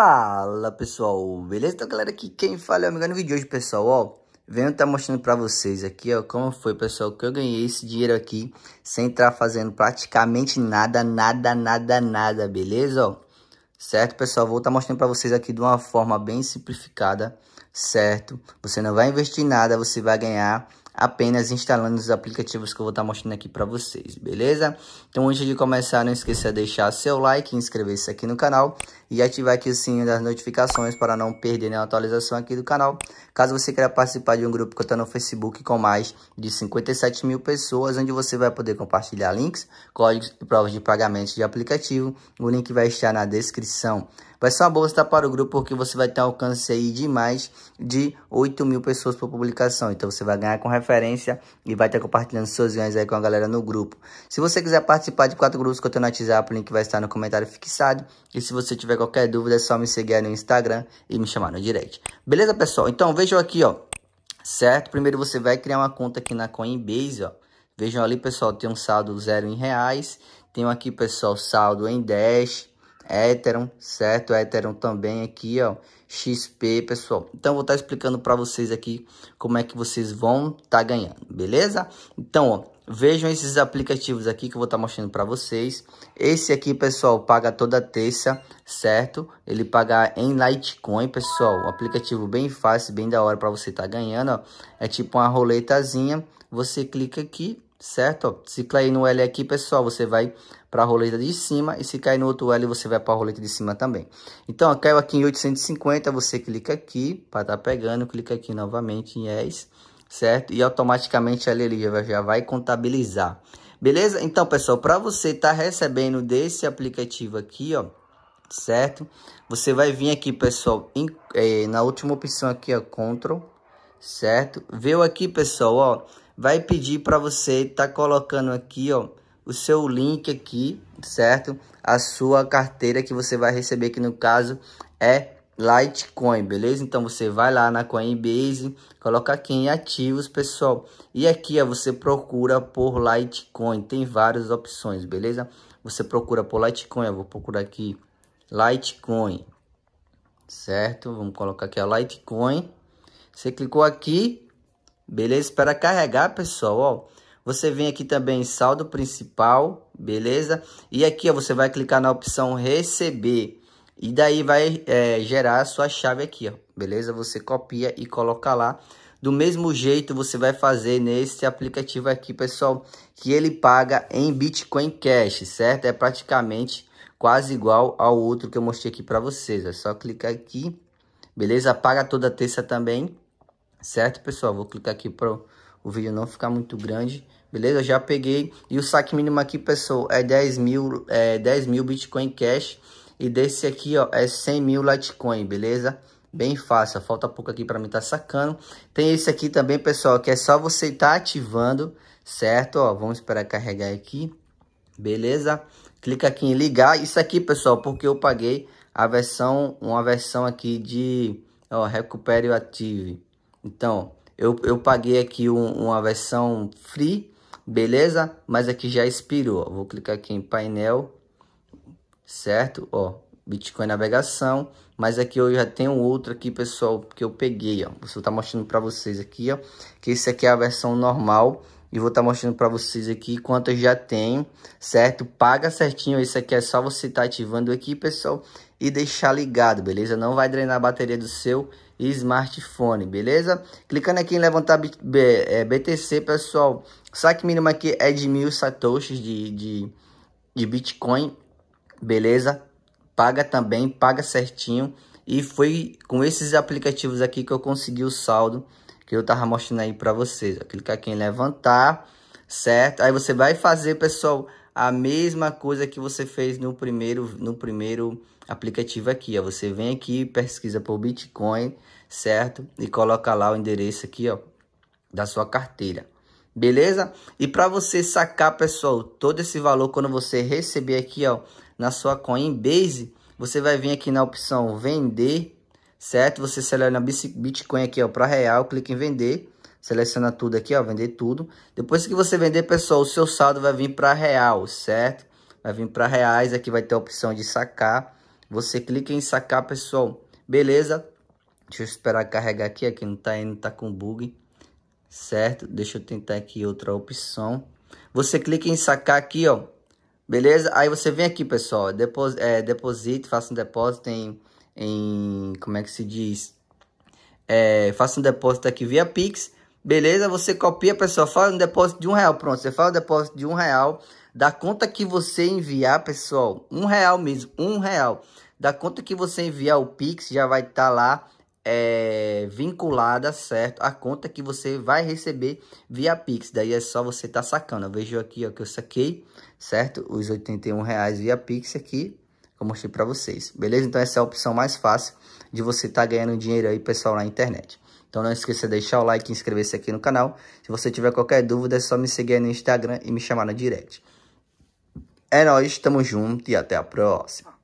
Fala pessoal, beleza? Então galera, aqui quem fala é o Amigão no vídeo de hoje pessoal, ó Venho estar tá mostrando pra vocês aqui, ó, como foi pessoal que eu ganhei esse dinheiro aqui Sem estar fazendo praticamente nada, nada, nada, nada, beleza, ó Certo pessoal, vou estar tá mostrando pra vocês aqui de uma forma bem simplificada, certo? Você não vai investir em nada, você vai ganhar apenas instalando os aplicativos que eu vou estar tá mostrando aqui para vocês, beleza? Então antes de começar, não esqueça de deixar seu like, inscrever-se aqui no canal e ativar aqui o sininho das notificações para não perder nenhuma atualização aqui do canal. Caso você queira participar de um grupo que eu estou no Facebook com mais de 57 mil pessoas, onde você vai poder compartilhar links, códigos e provas de pagamento de aplicativo, o link vai estar na descrição. Vai ser uma boa estar para o grupo porque você vai ter um alcance aí de mais de 8 mil pessoas por publicação. Então você vai ganhar com referência e vai estar compartilhando seus ganhos aí com a galera no grupo. Se você quiser participar de quatro grupos que eu tenho no WhatsApp, o link vai estar no comentário fixado. E se você tiver qualquer dúvida é só me seguir no Instagram e me chamar no direct. Beleza, pessoal? Então, vejam aqui, ó. Certo? Primeiro você vai criar uma conta aqui na Coinbase, ó. Vejam ali, pessoal, tem um saldo zero em reais. Tenho aqui, pessoal, saldo em 10. Ethereum, certo? Ethereum também aqui, ó, XP, pessoal. Então, vou estar tá explicando para vocês aqui como é que vocês vão estar tá ganhando, beleza? Então, ó, vejam esses aplicativos aqui que eu vou estar tá mostrando para vocês. Esse aqui, pessoal, paga toda terça, certo? Ele paga em Litecoin, pessoal. Um aplicativo bem fácil, bem da hora para você estar tá ganhando, ó. É tipo uma roletazinha. Você clica aqui, certo? Ó, se cair no L aqui, pessoal, você vai para a roleta de cima. E se cair no outro L, você vai para a roleta de cima também. Então, ó, caiu aqui em 850, você clica aqui para estar tá pegando. Clica aqui novamente em yes, certo? E automaticamente ele já vai, já vai contabilizar. Beleza? Então, pessoal, para você estar tá recebendo desse aplicativo aqui, ó, certo? Você vai vir aqui, pessoal, em, eh, na última opção aqui, ó, Control, certo? Veio aqui, pessoal, ó, vai pedir para você estar tá colocando aqui, ó, o seu link aqui, certo? A sua carteira que você vai receber, que no caso é Litecoin, beleza? Então você vai lá na Coinbase, coloca aqui em ativos, pessoal. E aqui ó, você procura por Litecoin, tem várias opções, beleza? Você procura por Litecoin, eu vou procurar aqui Litecoin, certo? Vamos colocar aqui a Litecoin. Você clicou aqui, Beleza? Para carregar, pessoal, ó, você vem aqui também em saldo principal, beleza? E aqui ó, você vai clicar na opção receber. E daí vai é, gerar a sua chave aqui, ó, beleza? Você copia e coloca lá. Do mesmo jeito você vai fazer nesse aplicativo aqui, pessoal, que ele paga em Bitcoin Cash, certo? É praticamente quase igual ao outro que eu mostrei aqui para vocês. É só clicar aqui, beleza? Paga toda terça também. Certo, pessoal? Vou clicar aqui para o vídeo não ficar muito grande. Beleza? já peguei. E o saque mínimo aqui, pessoal, é 10 mil, é 10 mil Bitcoin Cash. E desse aqui, ó, é 100 mil Litecoin, beleza? Bem fácil. Falta pouco aqui para mim tá sacando. Tem esse aqui também, pessoal, que é só você tá ativando, certo? Ó, vamos esperar carregar aqui. Beleza? Clica aqui em ligar. Isso aqui, pessoal, porque eu paguei a versão, uma versão aqui de, ó, recupere o ative então, eu, eu paguei aqui um, uma versão free, beleza? Mas aqui já expirou. Vou clicar aqui em painel, certo? Ó, Bitcoin navegação. Mas aqui eu já tenho outro aqui, pessoal, que eu peguei, ó. Vou estar tá mostrando para vocês aqui, ó. Que esse aqui é a versão normal. E vou estar tá mostrando para vocês aqui eu já tem, certo? Paga certinho. Esse aqui é só você estar tá ativando aqui, pessoal e deixar ligado, beleza? Não vai drenar a bateria do seu smartphone, beleza? Clicando aqui em levantar BTC, é, pessoal, saque mínimo aqui é de mil satoshis de, de, de Bitcoin, beleza? Paga também, paga certinho. E foi com esses aplicativos aqui que eu consegui o saldo que eu tava mostrando aí para vocês. Ó. Clicar aqui em levantar, certo? Aí você vai fazer, pessoal, a mesma coisa que você fez no primeiro, no primeiro aplicativo aqui, ó. Você vem aqui, pesquisa por Bitcoin, certo? E coloca lá o endereço aqui, ó, da sua carteira. Beleza? E para você sacar, pessoal, todo esse valor quando você receber aqui, ó, na sua Coinbase, você vai vir aqui na opção vender, certo? Você seleciona Bitcoin aqui, ó, para real, clica em vender, seleciona tudo aqui, ó, vender tudo. Depois que você vender, pessoal, o seu saldo vai vir para real, certo? Vai vir para reais, aqui vai ter a opção de sacar você clica em sacar, pessoal. Beleza? Deixa eu esperar carregar aqui. Aqui não tá indo, tá com bug. Certo? Deixa eu tentar aqui outra opção. Você clica em sacar aqui, ó. Beleza? Aí você vem aqui, pessoal. Depos é, faça um depósito em, em... Como é que se diz? É, faça um depósito aqui via Pix. Beleza? Você copia, pessoal. Faz um depósito de um real. Pronto, você faz um depósito de um real. Da conta que você enviar, pessoal, um real mesmo, um real. Da conta que você enviar o Pix, já vai estar tá lá é, vinculada, certo? A conta que você vai receber via Pix. Daí é só você tá sacando. Eu vejo aqui, ó, que eu saquei, certo? Os 81 reais via Pix aqui, que eu mostrei para vocês. Beleza? Então essa é a opção mais fácil de você tá ganhando dinheiro aí, pessoal, na internet. Então não esqueça de deixar o like e inscrever-se aqui no canal. Se você tiver qualquer dúvida, é só me seguir no Instagram e me chamar no direct. É nóis, tamo junto e até a próxima.